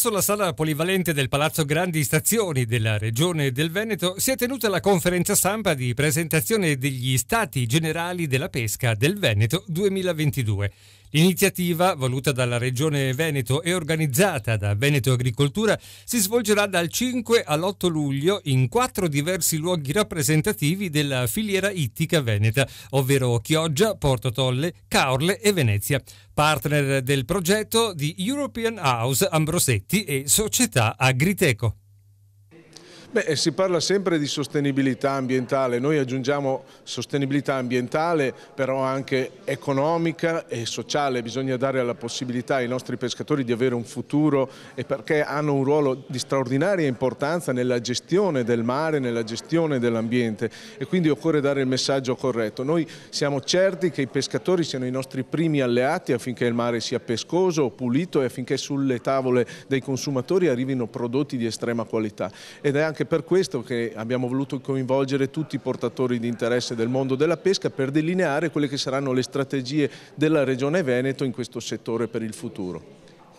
Presso la sala polivalente del Palazzo Grandi Stazioni della Regione del Veneto si è tenuta la conferenza stampa di presentazione degli Stati Generali della Pesca del Veneto 2022. L'iniziativa, voluta dalla Regione Veneto e organizzata da Veneto Agricoltura, si svolgerà dal 5 all'8 luglio in quattro diversi luoghi rappresentativi della filiera ittica veneta, ovvero Chioggia, Porto Tolle, Caorle e Venezia. Partner del progetto di European House Ambrosetti e Società Agriteco. Beh, eh, si parla sempre di sostenibilità ambientale, noi aggiungiamo sostenibilità ambientale però anche economica e sociale, bisogna dare la possibilità ai nostri pescatori di avere un futuro e perché hanno un ruolo di straordinaria importanza nella gestione del mare, nella gestione dell'ambiente e quindi occorre dare il messaggio corretto. Noi siamo certi che i pescatori siano i nostri primi alleati affinché il mare sia pescoso, pulito e affinché sulle tavole dei consumatori arrivino prodotti di estrema qualità ed è anche anche per questo che abbiamo voluto coinvolgere tutti i portatori di interesse del mondo della pesca per delineare quelle che saranno le strategie della Regione Veneto in questo settore per il futuro.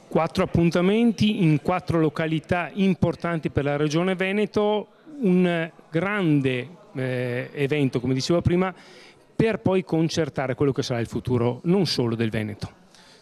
Quattro appuntamenti in quattro località importanti per la Regione Veneto, un grande eh, evento come dicevo prima per poi concertare quello che sarà il futuro non solo del Veneto.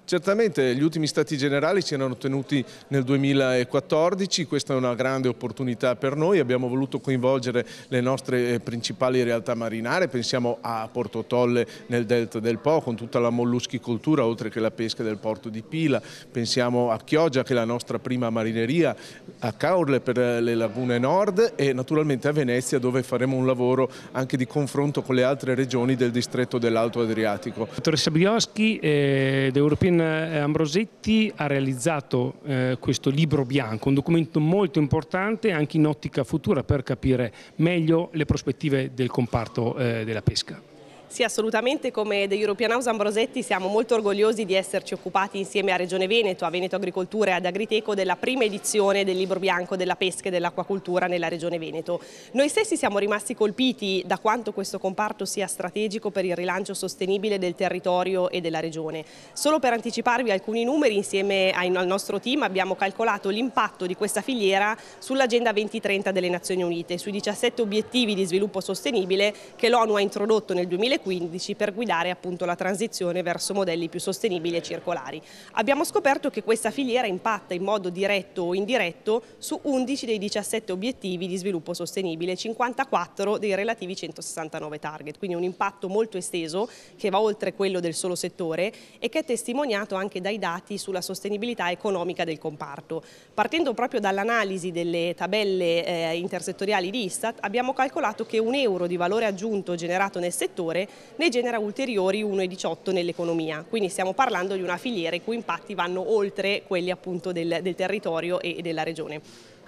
Certamente gli ultimi stati generali si erano tenuti nel 2014, questa è una grande opportunità per noi, abbiamo voluto coinvolgere le nostre eh, principali realtà marinare, pensiamo a Portotolle nel delta del Po con tutta la molluschicoltura oltre che la pesca del porto di Pila, pensiamo a Chioggia che è la nostra prima marineria, a Caorle per eh, le lagune nord e naturalmente a Venezia dove faremo un lavoro anche di confronto con le altre regioni del distretto dell'Alto Adriatico. Dottoressa Bioschi, eh, The European eh, Ambrosetti ha realizzato eh, questo libro bianco, un documento molto importante anche in ottica futura per capire meglio le prospettive del comparto eh, della pesca. Sì, assolutamente, come The European House Ambrosetti siamo molto orgogliosi di esserci occupati insieme a Regione Veneto, a Veneto Agricoltura e ad Agriteco della prima edizione del Libro Bianco della Pesca e dell'Acquacultura nella Regione Veneto. Noi stessi siamo rimasti colpiti da quanto questo comparto sia strategico per il rilancio sostenibile del territorio e della Regione. Solo per anticiparvi alcuni numeri, insieme al nostro team abbiamo calcolato l'impatto di questa filiera sull'Agenda 2030 delle Nazioni Unite, sui 17 obiettivi di sviluppo sostenibile che l'ONU ha introdotto nel 2020 2015 per guidare appunto la transizione verso modelli più sostenibili e circolari. Abbiamo scoperto che questa filiera impatta in modo diretto o indiretto su 11 dei 17 obiettivi di sviluppo sostenibile 54 dei relativi 169 target, quindi un impatto molto esteso che va oltre quello del solo settore e che è testimoniato anche dai dati sulla sostenibilità economica del comparto. Partendo proprio dall'analisi delle tabelle eh, intersettoriali di Istat abbiamo calcolato che un euro di valore aggiunto generato nel settore ne genera ulteriori 1,18 nell'economia. Quindi stiamo parlando di una filiera i cui impatti vanno oltre quelli appunto del, del territorio e della regione.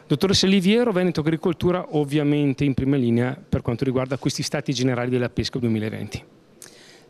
Dottoressa Liviero, Veneto Agricoltura ovviamente in prima linea per quanto riguarda questi stati generali della pesca 2020.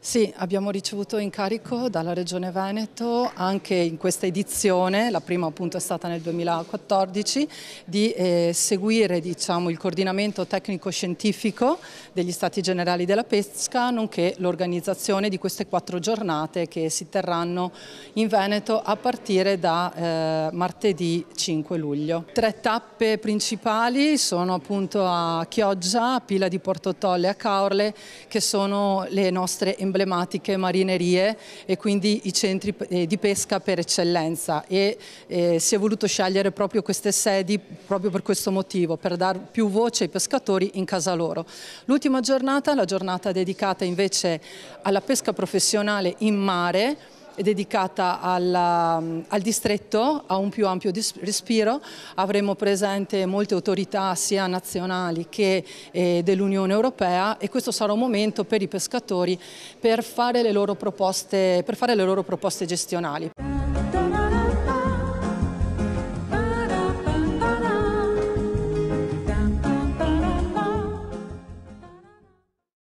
Sì, abbiamo ricevuto incarico dalla Regione Veneto anche in questa edizione, la prima appunto è stata nel 2014, di eh, seguire diciamo, il coordinamento tecnico-scientifico degli Stati Generali della Pesca, nonché l'organizzazione di queste quattro giornate che si terranno in Veneto a partire da eh, martedì 5 luglio. Tre tappe principali sono appunto a Chioggia, a Pila di Portotolle e a Caorle, che sono le nostre emergenze emblematiche marinerie e quindi i centri eh, di pesca per eccellenza e eh, si è voluto scegliere proprio queste sedi proprio per questo motivo, per dar più voce ai pescatori in casa loro. L'ultima giornata, la giornata dedicata invece alla pesca professionale in mare, dedicata alla, al distretto, a un più ampio respiro. Avremo presente molte autorità sia nazionali che eh, dell'Unione Europea e questo sarà un momento per i pescatori per fare le loro proposte, le loro proposte gestionali.